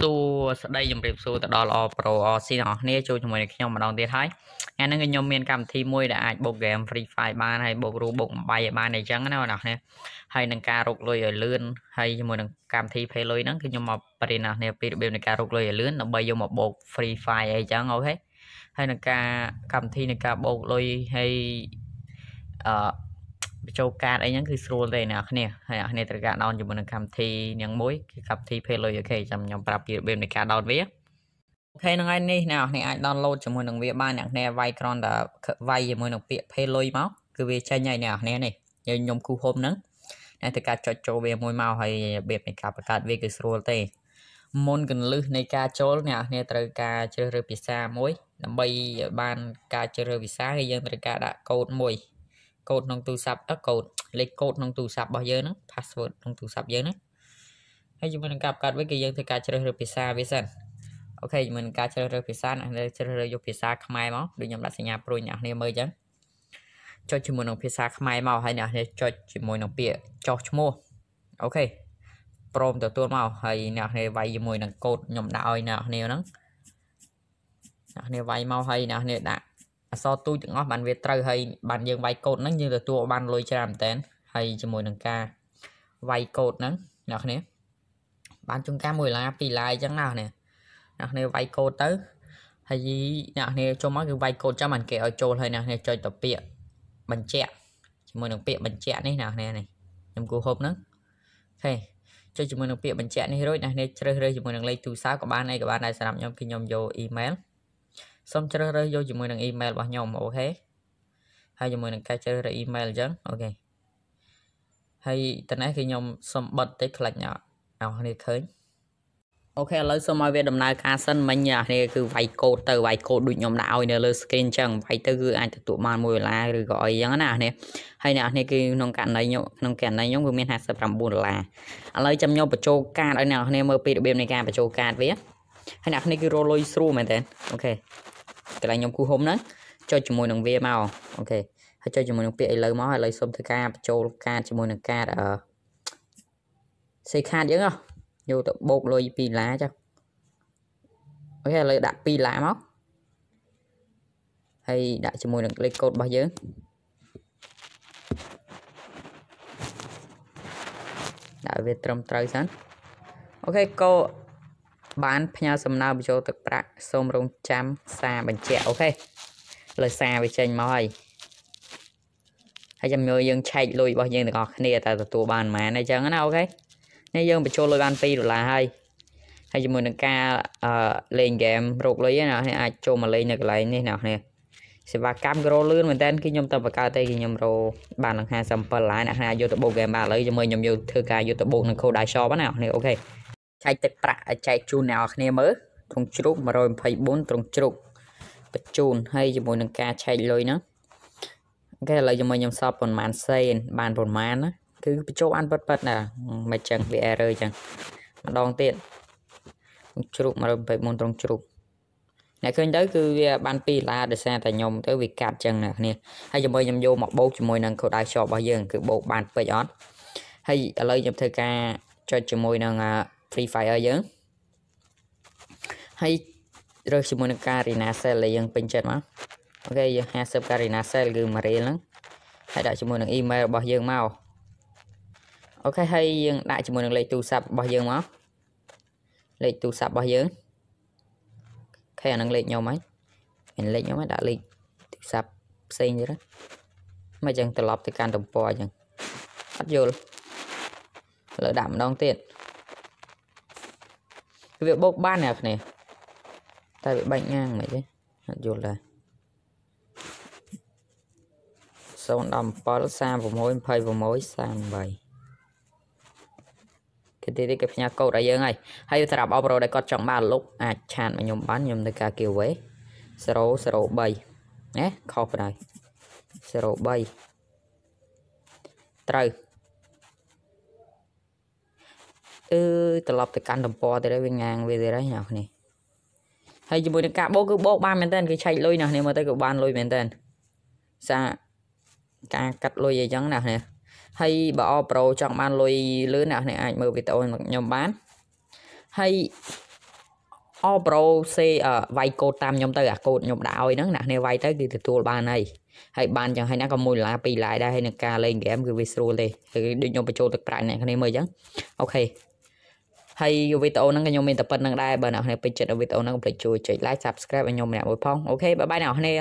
សួស្តីជំរាបសួរទៅដល់អប្រូអស៊ីទាំងអស់គ្នាចូលជាមួយនឹងខ្ញុំម្ដងទៀតហើយថ្ងៃនេះខ្ញុំមានកម្មវិធីមួយដែលអាចបុកហ្គេម Free Fire បានហើយបុករូបបុកបាយឲ្យបានអីចឹងណាបងប្អូនហើយនឹងការរកលុយឲ្យលឿនហើយជាមួយនឹងកម្មវិធី Pay លុយហ្នឹងគឺខ្ញុំមកបរិណាស់នេះពីរបៀបនៃការរកលុយឲ្យលឿនដើម្បីយកមកបុក Free Fire អីចឹងអូខេហើយនឹងការកម្មវិធីនៃការបុកលុយហើយអឺបញ្ចូលកាតអីហ្នឹងគឺស្រួលទេអ្នកគ្នាហើយអ្នកគ្នាត្រូវការដោនជាមួយនឹងកម្មវិធីនឹងមួយគឺកម្មវិធី Payload OK ចាំខ្ញុំប្រាប់ពីរបៀបនៃការដោនវាអូខេហ្នឹងហើយនេះអ្នកគ្នាអាចដោនឡូតជាមួយនឹងវាបានអ្នកគ្នាវាយក្រនតាវាយជាមួយនឹងពាក្យ Payload មកគឺវាចេញហើយអ្នកគ្នានេះយើងខ្ញុំគូហុំហ្នឹងអ្នកត្រូវការចុចចូលវាមួយមកហើយរបៀបនៃការបង្កើតវាគឺស្រួលទេ មុនកលឹះនៃការចូលអ្នកគ្នាត្រូវការជ្រើសរើសភាសាមួយដើម្បីបានការជ្រើសរើសភាសាហើយយើងត្រូវការដាក់កូដមួយកូដក្នុងទូរស័ព្ទកូដលេខកូដក្នុងទូរស័ព្ទរបស់យើងហ្នឹង password ក្នុងទូរស័ព្ទយើងហ្នឹងហើយជាមួយនឹងការបង្កើតវិញគឺយើងធ្វើការជ្រើសរើសភាសាវាសិនអូខេជាមួយនឹងការជ្រើសរើសភាសាអ្នកជ្រើសរើសយកភាសា ខ្មែរមកដូចខ្ញុំដាក់សញ្ញាព្រួយអ្នកនេះមើលអញ្ចឹងចុចជាមួយនឹងភាសាខ្មែរមកហើយអ្នកនេះចុចជាមួយនឹងពាក្យចោះឈ្មោះអូខេព្រមទទួលមកហើយអ្នកនេះវាយជាមួយនឹងកូដខ្ញុំដាក់ឲ្យអ្នកនេះហ្នឹងអ្នកនេះវាយមកហើយអ្នកនេះដាក់អសរទូចទាំងអស់បានវាត្រូវហើយបានយើងវាយកូដហ្នឹងយើងទទួលបានលុយច្រើនមែនតើហើយជាមួយនឹងការវាយកូដហ្នឹងអ្នកគ្នាបានជួនកាល1ឡា2ឡាអញ្ចឹងណាអ្នកអ្នកគ្នាវាយកូដទៅហើយអ្នកគ្នាចូលមកគឺវាយកូដចាំបានគេឲ្យចូលហើយអ្នកគ្នាចុចទៅពាក្យបញ្ជាក់ជាមួយនឹងពាក្យបញ្ជាក់នេះអ្នកគ្នានេះខ្ញុំគូហូបហ្នឹងអូខេចុចជាមួយនឹងពាក្យបញ្ជាក់នេះរួចអ្នកគ្នាជ្រើសរើសជាមួយនឹងលេខទូរស័ព្ទក៏បានអីក៏បានដែរសម្រាប់ខ្ញុំគឺខ្ញុំយកអ៊ីមែលសូមជ្រើសរើសយកជាមួយនឹង email របស់ខ្ញុំអូខេហើយជាមួយនឹងការជ្រើសរើស email អញ្ចឹងអូខេហើយតនេះគឺខ្ញុំសូមបិទតិចខ្លាច់អ្នកអស់គ្នាឃើញអូខេឥឡូវសូមឲ្យវាដំណើរការសិនមិញអ្នកគ្នាគឺវាយកូដទៅវាយកូដដូចខ្ញុំដាក់ឲ្យនៅលើ screen អញ្ចឹងវាយទៅគឺអាចទទួលបាន1ដុល្លារឬក៏អីអញ្ចឹងណាអ្នកគ្នាហើយអ្នកគ្នាគឺក្នុងករណីខ្ញុំក្នុងករណីខ្ញុំគឺមាន59ដុល្លារឥឡូវចាំខ្ញុំបញ្ចូលកាតឲ្យអ្នកគ្នាមើលពីរបៀបនៃការបញ្ចូលកាតវាហើយអ្នកគ្នាគឺរលុយស្រួលមែនតើអូខេកន្លែងខ្ញុំគូហុំហ្នឹងចុចជាមួយនឹងវាមកអូខេហើយចុចជាមួយនឹងពាក្យឥឡូវមកឥឡូវសូមធ្វើការបញ្ចូលកាតជាមួយនឹងកាតអឺសេខាតយើងហ៎យកទៅបូកលុយ2ឡាចុះអូខេឥឡូវដាក់2ឡាមកហើយដាក់ជាមួយនឹងលេខកូដរបស់យើងដាក់វាត្រឹមត្រូវសិនអូខេកូបានផ្ញើសំណើបញ្ចូលទឹកប្រាក់សូមរងចាំសារបញ្ជាក់អូខេលើសារវាចេញមកហើយហើយចាំមើលយើងឆែកលុយរបស់យើងទាំងអស់គ្នាតើទទួលបានប៉ុន្មានអីចឹងណាអូខេនេះយើងបញ្ចូលលុយបាន2ដុល្លារហើយហើយជាមួយនឹងការលេងហ្គេមរកលុយណាអាចចូលមកលេងនៅកន្លែងនេះណាគ្នាសេវាកម្មក្រូលឿនមែនតើគឺខ្ញុំតបកើតទេគឺខ្ញុំរបាននឹង57ឡានអ្នកណាយកទៅបោកហ្គេមបាទឥឡូវជាមួយខ្ញុំយកធ្វើការយកទៅបោកនឹង Code Shop ណាអ្នកអូខេចែកទឹកប្រាក់ឲ្យចែកជូនអ្នកនរគ្នាមើលត្រង់ជ្រូក124ត្រង់ជ្រូកបញ្ជូនហើយជាមួយនឹងការឆែកលុយហ្នឹងគេឥឡូវជាមួយខ្ញុំសល់ប្រហែលសេនបានប្រហែលណាគឺបញ្ចូលបានប៉ិតប៉ិតណាមិនចឹងវា error ចឹងម្ដងទៀតជ្រូក124ត្រង់ជ្រូកអ្នកឃើញទៅគឺវាបាន2ដុល្លារដោយសារតែខ្ញុំទៅវាកាត់ចឹងណាគ្នាហើយជាមួយខ្ញុំយកមកបូកជាមួយនឹងកោដៅខ្យល់របស់យើងគឺបូកបានពេចអត់ហើយឥឡូវខ្ញុំធ្វើការចុចជាមួយនឹង Free Fire យើងហើយរើសជាមួយនឹង Garena Cell ដែលយើងពេញចិត្តមកអូខេយើង50 Garena Cell គឺ Mail ហ្នឹងហើយដាក់ជាមួយនឹង email របស់យើងមកអូខេហើយយើងដាក់ជាមួយនឹងលេខទូរស័ព្ទរបស់យើងមកលេខទូរស័ព្ទរបស់យើងអូខេអានឹងលេខខ្ញុំហើយមានលេខខ្ញុំហើយដាក់លេខទូរស័ព្ទផ្សេងទៀតមកចឹងត្រឡប់ទៅកាន់ទំព័រអញ្ចឹងអត់យល់ឥឡូវដាក់ម្ដងទៀតវាបោកបានអ្នកនេះតែវាបាច់ញ៉ាំមិនទេអត់យល់ដែរ017 36 26 38គេទីគេផ្ញើកូដឲ្យយើងហើយហើយសម្រាប់អបរោដែលគាត់ចង់បានលុបអាចឆាតមកខ្ញុំបានខ្ញុំនៅការ giveaway 003ណាខុសបណ្ដោយ03ត្រូវអឺត្រឡប់ទៅកាន់តំពទៅដែរវាងាងវាទៅដែរអ្នកនេះហើយជាមួយនឹងការបោកគឺបោកបានមែនតើគេឆែកលុយណាស់នេះមើលទៅគឺបានលុយមែនតើសាការកាត់លុយអីចឹងណាស់នេះហើយបើអប្រូចង់បានលុយលឿនណាស់នេះអាចមើលវីដេអូខ្ញុំបានហើយអប្រូសេវាយកូដតាមខ្ញុំទៅអាកូដខ្ញុំដាក់ឲ្យហ្នឹងអ្នកនេះវាយទៅគឺទទួលបានហើយហើយបានចឹងហើយណាក៏1ដុល្លារ2ដុល្លារដែរហើយនឹងការលេងហ្គេមគឺវាស្រួលទេគឺដូចខ្ញុំបញ្ចូលទឹកប្រាក់អ្នកនេះមើលចឹងអូខេហើយវីដេអូហ្នឹងខ្ញុំមានតែប៉ុណ្្នឹងដែរបើអ្នកនរពេញចិត្តវីដេអូហ្នឹងកុំភ្លេចជួយចុច like subscribe ឲ្យខ្ញុំម្នាក់មួយផងអូខេបាយបាយអ្នកនរ